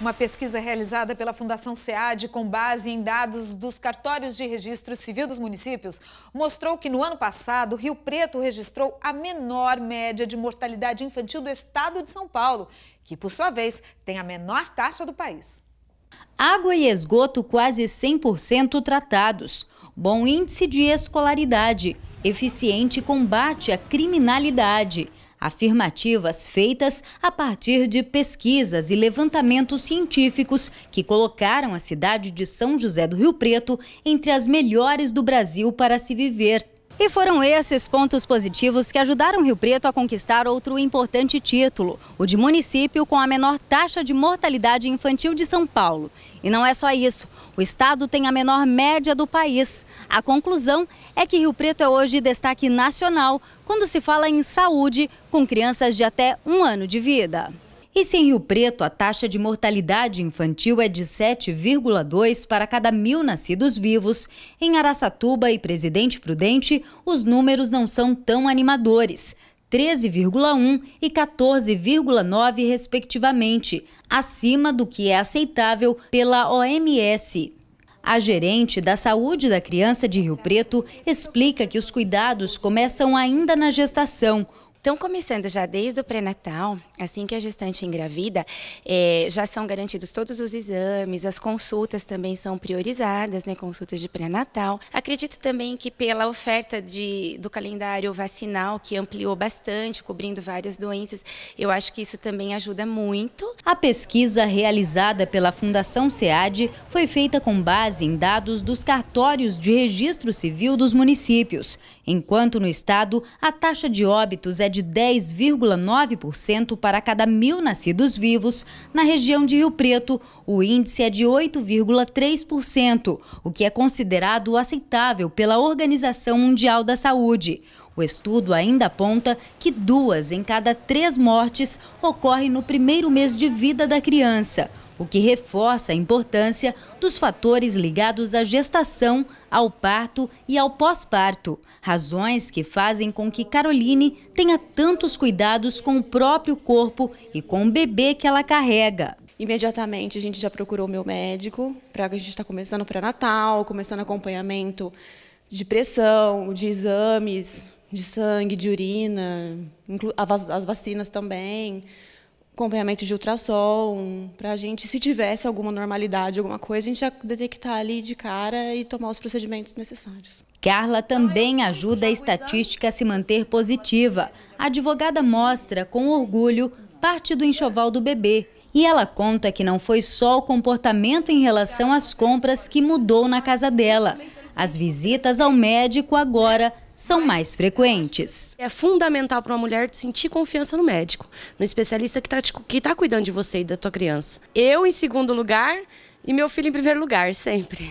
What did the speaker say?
Uma pesquisa realizada pela Fundação SEAD com base em dados dos cartórios de registro civil dos municípios mostrou que no ano passado Rio Preto registrou a menor média de mortalidade infantil do estado de São Paulo, que por sua vez tem a menor taxa do país. Água e esgoto quase 100% tratados, bom índice de escolaridade eficiente combate à criminalidade. Afirmativas feitas a partir de pesquisas e levantamentos científicos que colocaram a cidade de São José do Rio Preto entre as melhores do Brasil para se viver. E foram esses pontos positivos que ajudaram Rio Preto a conquistar outro importante título, o de município com a menor taxa de mortalidade infantil de São Paulo. E não é só isso, o estado tem a menor média do país. A conclusão é que Rio Preto é hoje destaque nacional quando se fala em saúde com crianças de até um ano de vida. E se em Rio Preto a taxa de mortalidade infantil é de 7,2 para cada mil nascidos vivos, em Araçatuba e Presidente Prudente os números não são tão animadores. 13,1 e 14,9, respectivamente, acima do que é aceitável pela OMS. A gerente da Saúde da Criança de Rio Preto explica que os cuidados começam ainda na gestação, então, começando já desde o pré-natal, assim que a gestante engravida, é, já são garantidos todos os exames, as consultas também são priorizadas, né, consultas de pré-natal. Acredito também que pela oferta de, do calendário vacinal, que ampliou bastante, cobrindo várias doenças, eu acho que isso também ajuda muito. A pesquisa realizada pela Fundação SEAD foi feita com base em dados dos cartórios de registro civil dos municípios, enquanto no estado a taxa de óbitos é é de 10,9% para cada mil nascidos vivos, na região de Rio Preto, o índice é de 8,3%, o que é considerado aceitável pela Organização Mundial da Saúde. O estudo ainda aponta que duas em cada três mortes ocorrem no primeiro mês de vida da criança o que reforça a importância dos fatores ligados à gestação, ao parto e ao pós-parto, razões que fazem com que Caroline tenha tantos cuidados com o próprio corpo e com o bebê que ela carrega. Imediatamente a gente já procurou o meu médico, para a gente está começando pré-natal, começando acompanhamento de pressão, de exames, de sangue, de urina, as vacinas também acompanhamento de ultrassom, para a gente, se tivesse alguma normalidade, alguma coisa, a gente já detectar ali de cara e tomar os procedimentos necessários. Carla também ajuda a estatística a se manter positiva. A advogada mostra, com orgulho, parte do enxoval do bebê. E ela conta que não foi só o comportamento em relação às compras que mudou na casa dela. As visitas ao médico agora são mais frequentes. É fundamental para uma mulher sentir confiança no médico, no especialista que está que tá cuidando de você e da tua criança. Eu em segundo lugar e meu filho em primeiro lugar, sempre.